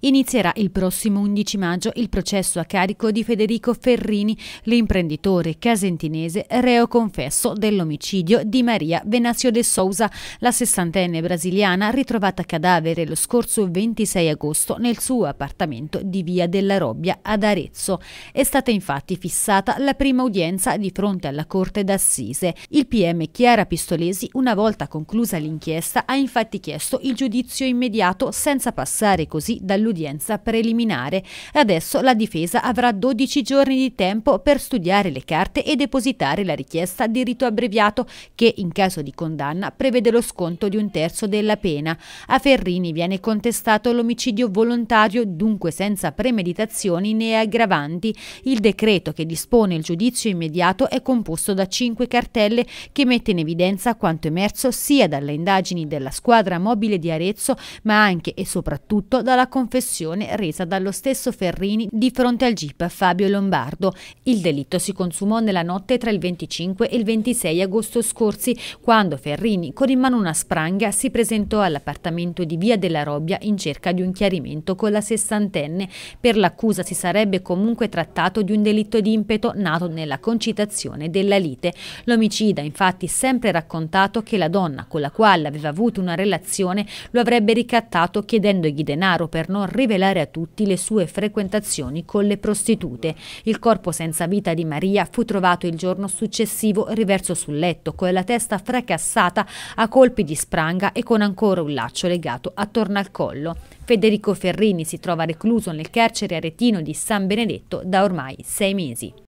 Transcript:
Inizierà il prossimo 11 maggio il processo a carico di Federico Ferrini, l'imprenditore casentinese reo confesso dell'omicidio di Maria Venazio de Souza, la sessantenne brasiliana ritrovata cadavere lo scorso 26 agosto nel suo appartamento di Via della Robbia ad Arezzo. È stata infatti fissata la prima udienza di fronte alla Corte d'Assise. Il PM Chiara Pistolesi, una volta conclusa l'inchiesta, ha infatti chiesto il giudizio immediato senza passare così dall'ultimo all'udienza preliminare. Adesso la difesa avrà 12 giorni di tempo per studiare le carte e depositare la richiesta di rito abbreviato che, in caso di condanna, prevede lo sconto di un terzo della pena. A Ferrini viene contestato l'omicidio volontario, dunque senza premeditazioni né aggravanti. Il decreto che dispone il giudizio immediato è composto da cinque cartelle che mette in evidenza quanto emerso sia dalle indagini della squadra mobile di Arezzo, ma anche e soprattutto dalla confessione confessione resa dallo stesso Ferrini di fronte al GIP Fabio Lombardo. Il delitto si consumò nella notte tra il 25 e il 26 agosto scorsi, quando Ferrini, con in mano una spranga, si presentò all'appartamento di Via della Robbia in cerca di un chiarimento con la sessantenne. Per l'accusa si sarebbe comunque trattato di un delitto di impeto nato nella concitazione della lite. L'omicida infatti sempre raccontato che la donna con la quale aveva avuto una relazione lo avrebbe ricattato chiedendogli denaro per non rivelare a tutti le sue frequentazioni con le prostitute. Il corpo senza vita di Maria fu trovato il giorno successivo riverso sul letto, con la testa fracassata a colpi di spranga e con ancora un laccio legato attorno al collo. Federico Ferrini si trova recluso nel carcere aretino di San Benedetto da ormai sei mesi.